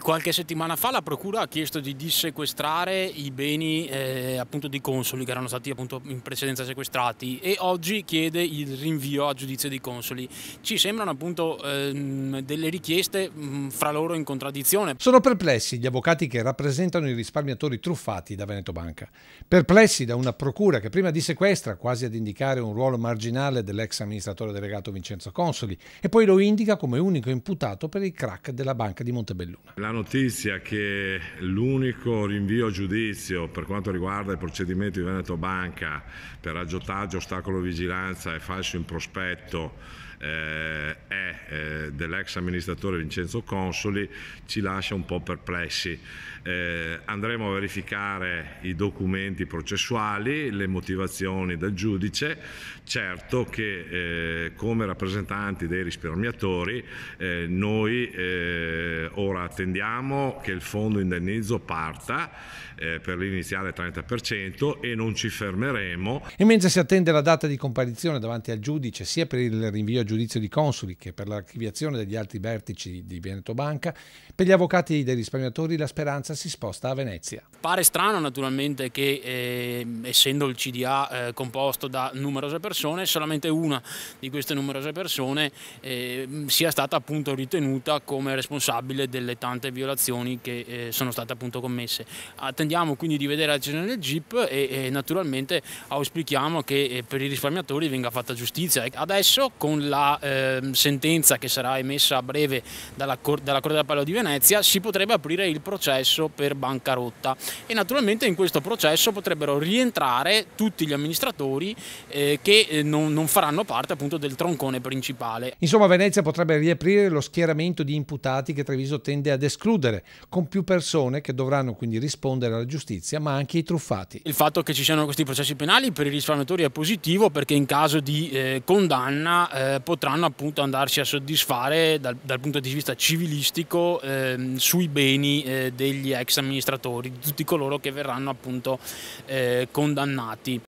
Qualche settimana fa la Procura ha chiesto di dissequestrare i beni eh, dei consoli che erano stati in precedenza sequestrati e oggi chiede il rinvio a giudizio dei consoli. Ci sembrano appunto, ehm, delle richieste mh, mm, fra loro in contraddizione. Sono perplessi gli avvocati che rappresentano i risparmiatori truffati da Veneto Banca. Perplessi da una Procura che prima dissequestra quasi ad indicare un ruolo marginale dell'ex amministratore delegato Vincenzo Consoli e poi lo indica come unico imputato per il crack della Banca di Montebelluna. La la notizia che l'unico rinvio a giudizio per quanto riguarda il procedimento di Veneto Banca per aggiottaggio, ostacolo vigilanza e falso in prospetto eh, è eh, dell'ex amministratore Vincenzo Consoli ci lascia un po' perplessi. Eh, andremo a verificare i documenti processuali, le motivazioni del giudice, certo che eh, come rappresentanti dei risparmiatori noi ora attendiamo che il fondo indennizzo parta per l'iniziale 30% e non ci fermeremo. E mentre si attende la data di comparizione davanti al giudice sia per il rinvio a giudizio di Consoli che per l'archiviazione degli altri vertici di Veneto Banca, per gli avvocati dei risparmiatori la speranza si sposta a Venezia. Pare strano naturalmente che eh, essendo il CDA eh, composto da numerose persone, solamente una di queste numerose persone eh, sia stata appunto ritenuta come responsabile delle tante violazioni che eh, sono state appunto commesse. Attendiamo quindi di vedere la decisione del GIP e, e naturalmente auspichiamo che eh, per i risparmiatori venga fatta giustizia. Ecco, adesso con la la eh, sentenza che sarà emessa a breve dalla, Cor dalla Corte d'Appello di Venezia, si potrebbe aprire il processo per bancarotta e naturalmente in questo processo potrebbero rientrare tutti gli amministratori eh, che eh, non, non, faranno parte appunto del troncone principale. Insomma Venezia potrebbe riaprire lo schieramento di imputati che Treviso tende ad escludere, con più persone che dovranno quindi rispondere alla giustizia, ma anche i truffati. Il fatto che ci siano questi processi penali per i risparmiatori è positivo perché in caso di eh, condanna eh, potranno appunto andarsi a soddisfare dal, dal punto di vista civilistico eh, sui beni eh, degli ex amministratori, di tutti coloro che verranno appunto eh, condannati.